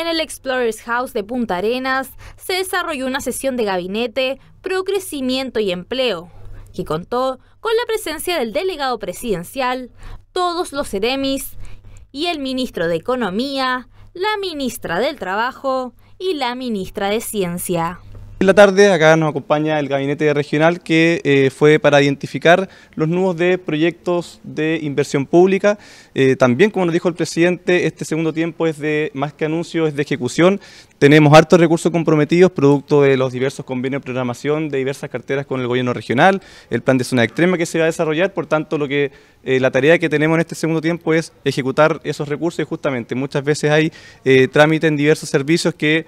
En el Explorers House de Punta Arenas se desarrolló una sesión de gabinete procrecimiento y empleo, que contó con la presencia del delegado presidencial, todos los eremis y el ministro de Economía, la ministra del Trabajo y la ministra de Ciencia. En la tarde acá nos acompaña el gabinete regional que eh, fue para identificar los nuevos de proyectos de inversión pública. Eh, también, como nos dijo el presidente, este segundo tiempo es de más que anuncios, es de ejecución. Tenemos hartos recursos comprometidos producto de los diversos convenios de programación de diversas carteras con el gobierno regional, el plan de zona extrema que se va a desarrollar, por tanto lo que eh, la tarea que tenemos en este segundo tiempo es ejecutar esos recursos y justamente muchas veces hay trámites en diversos servicios que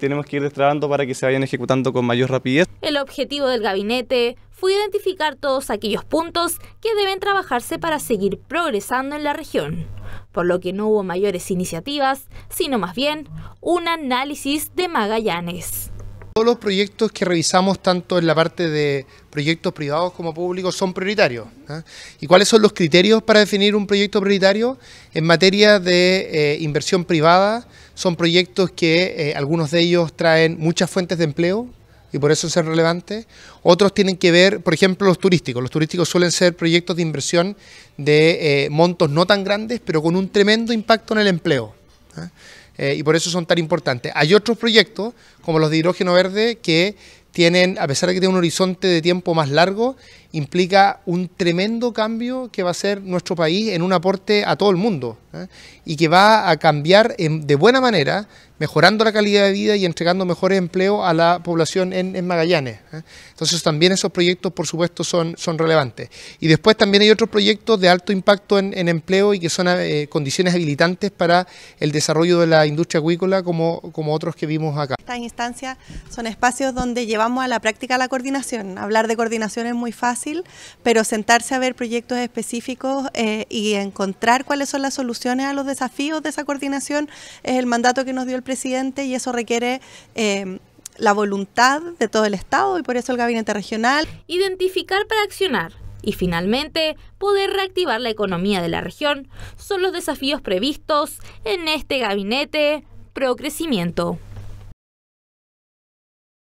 tenemos que ir destrabando para que se vayan ejecutando tanto con mayor rapidez. El objetivo del gabinete fue identificar todos aquellos puntos que deben trabajarse para seguir progresando en la región, por lo que no hubo mayores iniciativas, sino más bien un análisis de Magallanes. Todos los proyectos que revisamos, tanto en la parte de proyectos privados como públicos, son prioritarios. ¿ah? ¿Y cuáles son los criterios para definir un proyecto prioritario? En materia de eh, inversión privada, son proyectos que eh, algunos de ellos traen muchas fuentes de empleo, y por eso son relevantes. Otros tienen que ver, por ejemplo, los turísticos. Los turísticos suelen ser proyectos de inversión de eh, montos no tan grandes, pero con un tremendo impacto en el empleo. ¿ah? Eh, y por eso son tan importantes. Hay otros proyectos, como los de hidrógeno verde, que tienen, a pesar de que tiene un horizonte de tiempo más largo, implica un tremendo cambio que va a hacer nuestro país en un aporte a todo el mundo ¿eh? y que va a cambiar de buena manera, mejorando la calidad de vida y entregando mejores empleos a la población en, Magallanes. ¿eh? Entonces también esos proyectos, por supuesto, son, relevantes. Y después también hay otros proyectos de alto impacto en, empleo y que son eh, condiciones habilitantes para el desarrollo de la industria acuícola, como, como otros que vimos acá instancias son espacios donde llevamos a la práctica la coordinación. Hablar de coordinación es muy fácil, pero sentarse a ver proyectos específicos eh, y encontrar cuáles son las soluciones a los desafíos de esa coordinación es el mandato que nos dio el presidente y eso requiere... Eh, la voluntad de todo el Estado y por eso el gabinete regional. Identificar para accionar y finalmente poder reactivar la economía de la región son los desafíos previstos en este gabinete Procrecimiento.